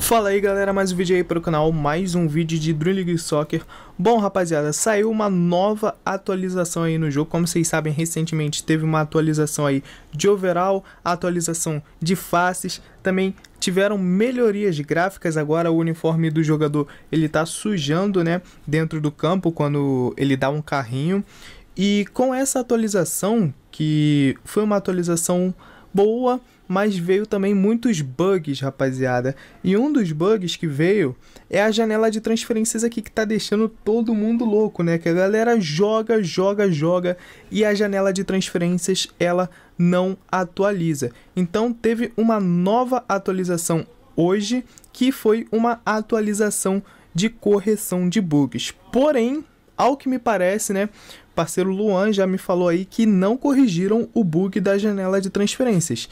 Fala aí galera, mais um vídeo aí para o canal, mais um vídeo de Dream League Soccer Bom rapaziada, saiu uma nova atualização aí no jogo Como vocês sabem, recentemente teve uma atualização aí de overall Atualização de faces Também tiveram melhorias gráficas Agora o uniforme do jogador, ele tá sujando né Dentro do campo, quando ele dá um carrinho E com essa atualização, que foi uma atualização boa, mas veio também muitos bugs, rapaziada. E um dos bugs que veio é a janela de transferências aqui que tá deixando todo mundo louco, né? Que a galera joga, joga, joga e a janela de transferências ela não atualiza. Então teve uma nova atualização hoje, que foi uma atualização de correção de bugs. Porém, ao que me parece, né, parceiro Luan já me falou aí que não corrigiram o bug da janela de transferências.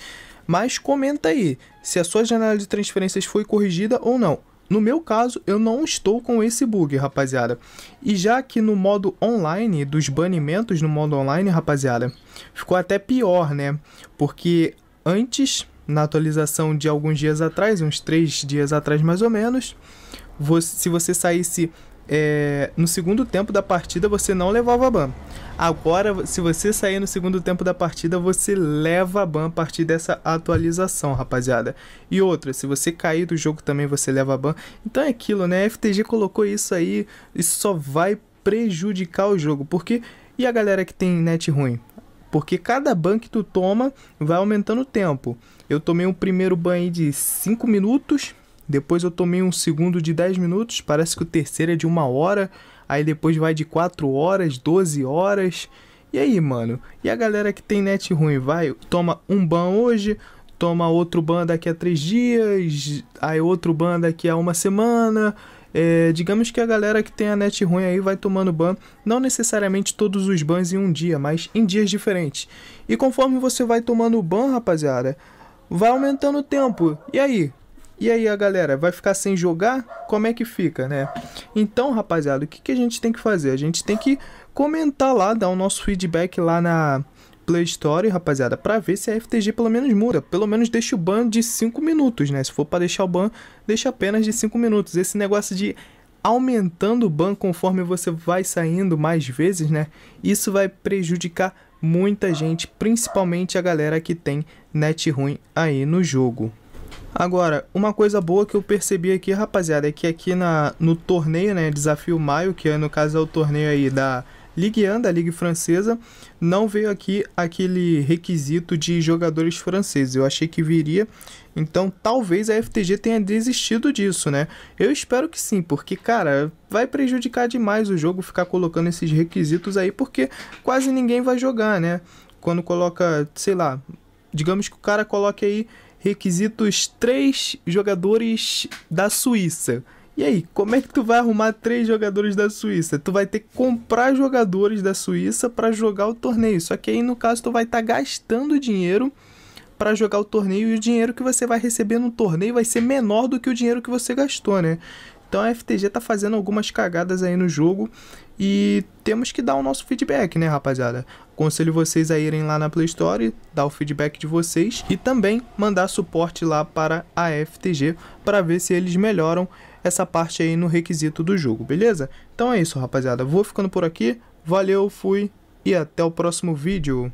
Mas comenta aí se a sua janela de transferências foi corrigida ou não. No meu caso, eu não estou com esse bug, rapaziada. E já que no modo online, dos banimentos no modo online, rapaziada, ficou até pior, né? Porque antes, na atualização de alguns dias atrás, uns três dias atrás mais ou menos, se você saísse é, no segundo tempo da partida você não levava ban. Agora, se você sair no segundo tempo da partida, você leva ban a partir dessa atualização, rapaziada. E outra, se você cair do jogo também você leva ban. Então é aquilo, né? A FTG colocou isso aí, isso só vai prejudicar o jogo. Porque e a galera que tem net ruim? Porque cada ban que tu toma vai aumentando o tempo. Eu tomei um primeiro ban de 5 minutos depois eu tomei um segundo de 10 minutos, parece que o terceiro é de uma hora, aí depois vai de 4 horas, 12 horas. E aí, mano? E a galera que tem net ruim vai, toma um ban hoje, toma outro ban daqui a 3 dias, aí outro ban daqui a uma semana. É, digamos que a galera que tem a net ruim aí vai tomando ban, não necessariamente todos os bans em um dia, mas em dias diferentes. E conforme você vai tomando ban, rapaziada, vai aumentando o tempo. E aí, e aí a galera vai ficar sem jogar? Como é que fica, né? Então, rapaziada, o que, que a gente tem que fazer? A gente tem que comentar lá, dar o nosso feedback lá na Play Store, rapaziada, para ver se a FTG pelo menos muda. Pelo menos deixa o ban de 5 minutos, né? Se for para deixar o ban, deixa apenas de 5 minutos. Esse negócio de aumentando o ban conforme você vai saindo mais vezes, né? Isso vai prejudicar muita gente, principalmente a galera que tem net ruim aí no jogo. Agora, uma coisa boa que eu percebi aqui, rapaziada, é que aqui na, no torneio, né, Desafio Maio, que é, no caso é o torneio aí da Ligue 1, da Ligue Francesa, não veio aqui aquele requisito de jogadores franceses. Eu achei que viria, então talvez a FTG tenha desistido disso, né? Eu espero que sim, porque, cara, vai prejudicar demais o jogo ficar colocando esses requisitos aí, porque quase ninguém vai jogar, né? Quando coloca, sei lá, digamos que o cara coloque aí requisitos três jogadores da Suíça. E aí, como é que tu vai arrumar três jogadores da Suíça? Tu vai ter que comprar jogadores da Suíça para jogar o torneio. Só que aí, no caso, tu vai estar tá gastando dinheiro para jogar o torneio e o dinheiro que você vai receber no torneio vai ser menor do que o dinheiro que você gastou, né? Então a FTG tá fazendo algumas cagadas aí no jogo e temos que dar o nosso feedback, né, rapaziada? Aconselho vocês a irem lá na Play Store, dar o feedback de vocês e também mandar suporte lá para a FTG para ver se eles melhoram essa parte aí no requisito do jogo, beleza? Então é isso, rapaziada. Vou ficando por aqui. Valeu, fui e até o próximo vídeo.